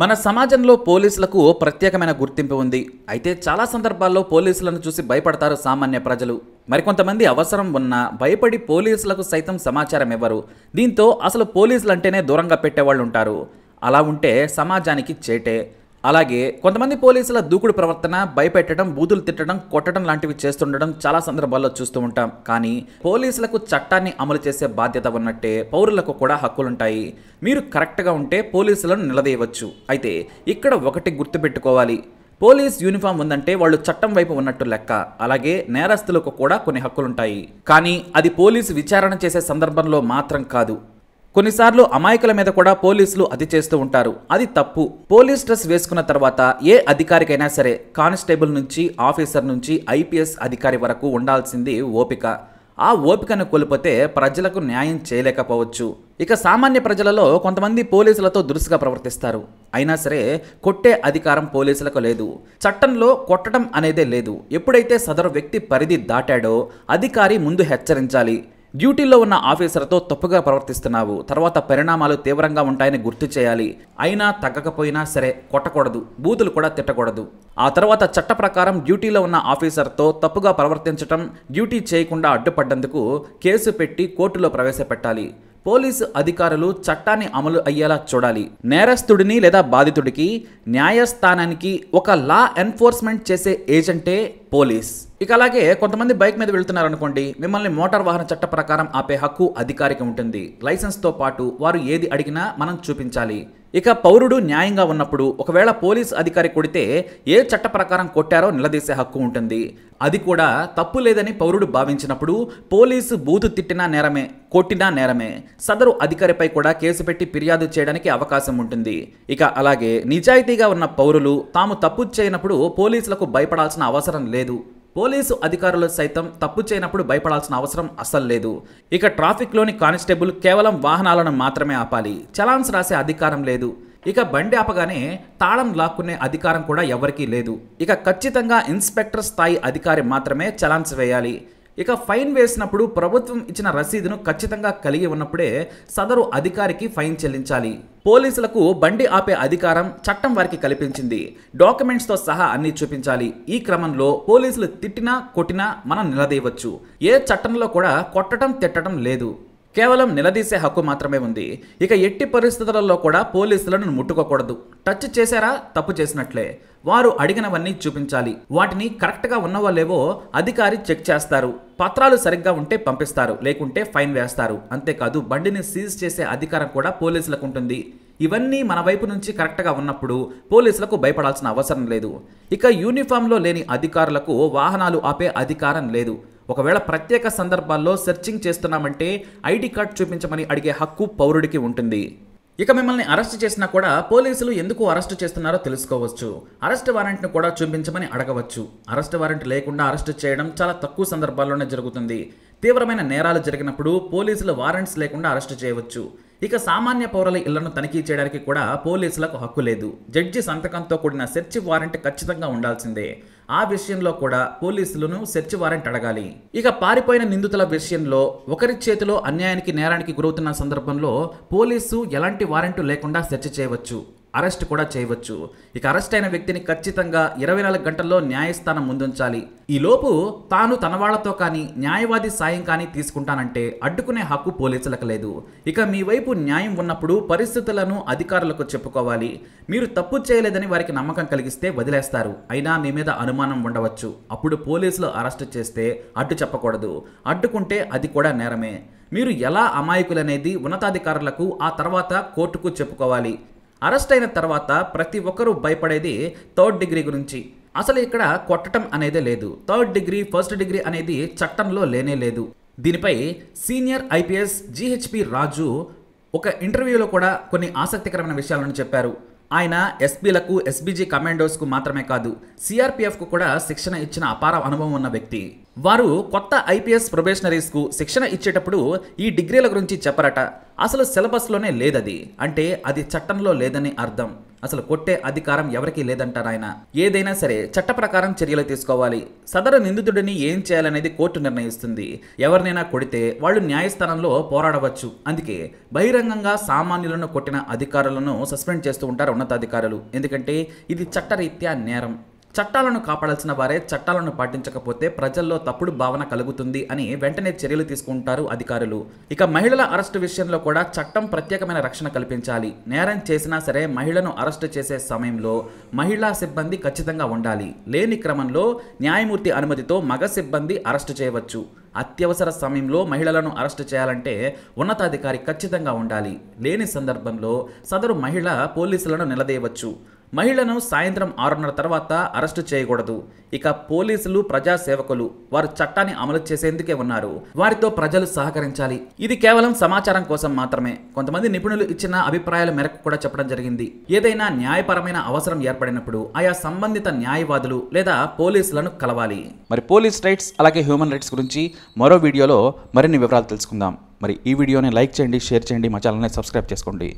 మన సమాజంలో పోలీసులకు ప్రత్యేకమైన గుర్తింపు ఉంది అయితే చాలా సందర్భాల్లో పోలీసులను చూసి భయపడతారు సామాన్య ప్రజలు మరికొంతమంది అవసరం ఉన్నా భయపడి పోలీసులకు సైతం సమాచారం ఇవ్వరు దీంతో అసలు పోలీసులంటేనే దూరంగా పెట్టేవాళ్ళు ఉంటారు అలా ఉంటే సమాజానికి చేటే అలాగే కొంతమంది పోలీసుల దూకుడు ప్రవర్తన భయపెట్టడం బూతులు తిట్టడం కొట్టడం లాంటివి చేస్తుండడం చాలా సందర్భాల్లో చూస్తూ ఉంటాం కానీ పోలీసులకు చట్టాన్ని అమలు చేసే బాధ్యత ఉన్నట్టే పౌరులకు కూడా హక్కులుంటాయి మీరు కరెక్ట్గా ఉంటే పోలీసులను నిలదీయవచ్చు అయితే ఇక్కడ ఒకటి గుర్తుపెట్టుకోవాలి పోలీస్ యూనిఫామ్ ఉందంటే వాళ్ళు చట్టం వైపు ఉన్నట్టు లెక్క అలాగే నేరస్తులకు కూడా కొన్ని హక్కులుంటాయి కానీ అది పోలీసు విచారణ చేసే సందర్భంలో మాత్రం కాదు కొన్నిసార్లు అమాయకుల మీద కూడా పోలీసులు అతి చేస్తూ ఉంటారు అది తప్పు పోలీస్ డ్రెస్ వేసుకున్న తర్వాత ఏ అధికారికైనా సరే కానిస్టేబుల్ నుంచి ఆఫీసర్ నుంచి ఐపీఎస్ అధికారి వరకు ఉండాల్సింది ఓపిక ఆ ఓపికను కోల్పోతే ప్రజలకు న్యాయం చేయలేకపోవచ్చు ఇక సామాన్య ప్రజలలో కొంతమంది పోలీసులతో దురుసుగా ప్రవర్తిస్తారు అయినా సరే కొట్టే అధికారం పోలీసులకు లేదు చట్టంలో కొట్టడం అనేదే లేదు ఎప్పుడైతే సదరు వ్యక్తి పరిధి దాటాడో అధికారి ముందు హెచ్చరించాలి డ్యూటీలో ఉన్న ఆఫీసర్తో తప్పుగా ప్రవర్తిస్తున్నావు తర్వాత పరిణామాలు తీవ్రంగా ఉంటాయని గుర్తు చేయాలి అయినా తగ్గకపోయినా సరే కొట్టకూడదు బూతులు కూడా తిట్టకూడదు ఆ తర్వాత చట్ట ప్రకారం డ్యూటీలో ఉన్న ఆఫీసర్తో తప్పుగా ప్రవర్తించటం డ్యూటీ చేయకుండా అడ్డుపడ్డందుకు కేసు పెట్టి కోర్టులో ప్రవేశపెట్టాలి పోలీసు అధికారులు చట్టాన్ని అమలు అయ్యేలా చూడాలి నేరస్తుడిని లేదా బాధితుడికి న్యాయస్థానానికి ఒక లా ఎన్ఫోర్స్మెంట్ చేసే ఏజెంటే పోలీస్ ఇక అలాగే కొంతమంది బైక్ మీద వెళ్తున్నారు అనుకోండి మిమ్మల్ని మోటార్ వాహన చట్ట ప్రకారం ఆపే హక్కు అధికారికి ఉంటుంది లైసెన్స్తో పాటు వారు ఏది అడిగినా మనం చూపించాలి ఇక పౌరుడు న్యాయంగా ఉన్నప్పుడు ఒకవేళ పోలీస్ అధికారి కొడితే ఏ చట్ట ప్రకారం కొట్టారో నిలదీసే హక్కు ఉంటుంది అది కూడా తప్పు లేదని పౌరుడు భావించినప్పుడు పోలీసు బూతు తిట్టినా నేరమే కొట్టినా నేరమే సదరు అధికారిపై కూడా కేసు పెట్టి ఫిర్యాదు చేయడానికి అవకాశం ఉంటుంది ఇక అలాగే నిజాయితీగా ఉన్న పౌరులు తాము తప్పు చేయనప్పుడు పోలీసులకు భయపడాల్సిన అవసరం లేదు పోలీసు అధికారులు సైతం తప్పు చేయనప్పుడు భయపడాల్సిన అవసరం అస్సలు లేదు ఇక ట్రాఫిక్లోని కానిస్టేబుల్ కేవలం వాహనాలను మాత్రమే ఆపాలి చలాన్స్ రాసే అధికారం లేదు ఇక బండి ఆపగానే తాళం లాక్కునే అధికారం కూడా ఎవరికీ లేదు ఇక ఖచ్చితంగా ఇన్స్పెక్టర్ స్థాయి అధికారి మాత్రమే చలాన్స్ వేయాలి ఇక ఫైన్ వేసినప్పుడు ప్రభుత్వం ఇచ్చిన రసీదును ఖచ్చితంగా కలిగి ఉన్నప్పుడే సదరు అధికారికి ఫైన్ చెల్లించాలి పోలీసులకు బండి ఆపే అధికారం చట్టం వారికి కల్పించింది డాక్యుమెంట్స్తో సహా అన్ని చూపించాలి ఈ క్రమంలో పోలీసులు తిట్టినా కొట్టినా మనం నిలదీయవచ్చు ఏ చట్టంలో కూడా కొట్టడం తిట్టడం లేదు కేవలం నిలదీసే హక్కు మాత్రమే ఉంది ఇక ఎట్టి పరిస్థితులలో కూడా పోలీసులను ముట్టుకోకూడదు టచ్ చేశారా తప్పు చేసినట్లే వారు అడిగినవన్నీ చూపించాలి వాటిని కరెక్ట్గా ఉన్నవాళ్ళేవో అధికారి చెక్ చేస్తారు పత్రాలు సరిగ్గా ఉంటే పంపిస్తారు లేకుంటే ఫైన్ వేస్తారు అంతేకాదు బండిని సీజ్ చేసే అధికారం కూడా పోలీసులకు ఉంటుంది ఇవన్నీ మన వైపు నుంచి కరెక్ట్గా ఉన్నప్పుడు పోలీసులకు భయపడాల్సిన అవసరం లేదు ఇక యూనిఫామ్లో లేని అధికారులకు వాహనాలు ఆపే అధికారం లేదు ఒకవేళ ప్రత్యేక సందర్భాల్లో సెర్చింగ్ చేస్తున్నామంటే ఐడి కార్డ్ చూపించమని అడిగే హక్కు పౌరుడికి ఉంటుంది ఇక మిమ్మల్ని అరెస్ట్ చేసినా కూడా పోలీసులు ఎందుకు అరెస్ట్ చేస్తున్నారో తెలుసుకోవచ్చు అరెస్ట్ వారెంట్ను కూడా చూపించమని అడగవచ్చు అరెస్ట్ వారెంట్ లేకుండా అరెస్ట్ చేయడం చాలా తక్కువ సందర్భాల్లోనే జరుగుతుంది తీవ్రమైన నేరాలు జరిగినప్పుడు పోలీసులు వారెంట్స్ లేకుండా అరెస్ట్ చేయవచ్చు ఇక సామాన్య పౌరుల ఇళ్లను తనిఖీ చేయడానికి కూడా పోలీసులకు హక్కు లేదు జడ్జి సంతకంతో కూడిన సెర్చ్ వారెంట్ ఖచ్చితంగా ఉండాల్సిందే ఆ విషయంలో కూడా పోలీసులను సెర్చ్ వారెంట్ అడగాలి ఇక పారిపోయిన నిందితుల విషయంలో ఒకరి చేతిలో అన్యాయానికి నేరానికి గురవుతున్న సందర్భంలో పోలీసు ఎలాంటి వారెంట్ లేకుండా సెర్చ్ చేయవచ్చు అరెస్ట్ కూడా చేయవచ్చు ఇక అరెస్ట్ అయిన వ్యక్తిని ఖచ్చితంగా ఇరవై నాలుగు గంటల్లో న్యాయస్థానం ముందుంచాలి ఈలోపు తాను తన వాళ్లతో కానీ న్యాయవాది సాయం కానీ తీసుకుంటానంటే అడ్డుకునే హక్కు పోలీసులకు లేదు ఇక మీ వైపు న్యాయం ఉన్నప్పుడు పరిస్థితులను అధికారులకు చెప్పుకోవాలి మీరు తప్పు చేయలేదని వారికి నమ్మకం కలిగిస్తే వదిలేస్తారు అయినా మీ మీద అనుమానం ఉండవచ్చు అప్పుడు పోలీసులు అరెస్ట్ చేస్తే అడ్డు చెప్పకూడదు అడ్డుకుంటే అది కూడా నేరమే మీరు ఎలా అమాయకులనేది ఉన్నతాధికారులకు ఆ తర్వాత కోర్టుకు చెప్పుకోవాలి అరెస్ట్ అయిన తర్వాత ప్రతి ఒక్కరూ భయపడేది థర్డ్ డిగ్రీ గురించి అసలు ఇక్కడ కొట్టడం అనేదే లేదు థర్డ్ డిగ్రీ ఫస్ట్ డిగ్రీ అనేది చట్టంలో లేనే లేదు దీనిపై సీనియర్ ఐపీఎస్ జిహెచ్పి రాజు ఒక ఇంటర్వ్యూలో కూడా కొన్ని ఆసక్తికరమైన విషయాలను చెప్పారు ఆయన ఎస్పీలకు ఎస్బీజీ కమాండోస్కు మాత్రమే కాదు సిఆర్పీఎఫ్కు కూడా శిక్షణ ఇచ్చిన అపార అనుభవం ఉన్న వ్యక్తి వారు కొత్త ఐపీఎస్ ప్రొబేషనరీస్కు శిక్షణ ఇచ్చేటప్పుడు ఈ డిగ్రీల గురించి చెప్పరట అసలు సిలబస్లోనే లేదది అంటే అది చట్టంలో లేదని అర్థం అసలు కొట్టే అధికారం ఎవరికి లేదంటారు ఆయన ఏదైనా సరే చట్ట ప్రకారం చర్యలు తీసుకోవాలి సదరు నిందితుడిని ఏం చేయాలనేది కోర్టు నిర్ణయిస్తుంది ఎవరినైనా కొడితే వాళ్ళు న్యాయస్థానంలో పోరాడవచ్చు అందుకే బహిరంగంగా సామాన్యులను కొట్టిన అధికారులను సస్పెండ్ చేస్తూ ఉంటారు ఉన్నతాధికారులు ఎందుకంటే ఇది చట్టరీత్యా నేరం చట్టాలను కాపాడాల్సిన వారే చట్టాలను పాటించకపోతే ప్రజల్లో తప్పుడు భావన కలుగుతుంది అని వెంటనే చర్యలు తీసుకుంటారు అధికారులు ఇక మహిళల అరెస్టు విషయంలో కూడా చట్టం ప్రత్యేకమైన రక్షణ కల్పించాలి నేరం చేసినా సరే మహిళను అరెస్టు చేసే సమయంలో మహిళా సిబ్బంది ఖచ్చితంగా ఉండాలి లేని క్రమంలో న్యాయమూర్తి అనుమతితో మగ సిబ్బంది అరెస్టు చేయవచ్చు అత్యవసర సమయంలో మహిళలను అరెస్టు చేయాలంటే ఉన్నతాధికారి ఖచ్చితంగా ఉండాలి లేని సందర్భంలో సదరు మహిళ పోలీసులను నిలదేయవచ్చు మహిళను సాయంత్రం ఆరున్నర తర్వాత అరెస్టు చేయకూడదు ఇక పోలీసులు ప్రజాసేవకులు వారు చట్టాన్ని అమలు చేసేందుకే ఉన్నారు వారితో ప్రజలు సహకరించాలి ఇది కేవలం సమాచారం కోసం మాత్రమే కొంతమంది నిపుణులు ఇచ్చిన అభిప్రాయాల మేరకు కూడా చెప్పడం జరిగింది ఏదైనా న్యాయపరమైన అవసరం ఏర్పడినప్పుడు ఆయా సంబంధిత న్యాయవాదులు లేదా పోలీసులను కలవాలి మరి పోలీస్ రైట్స్ అలాగే హ్యూమన్ రైట్స్ గురించి మరో వీడియోలో మరిన్ని వివరాలు తెలుసుకుందాం మరి ఈ వీడియోని లైక్ చేయండి షేర్ చేయండి మా ఛానల్ని సబ్స్క్రైబ్ చేసుకోండి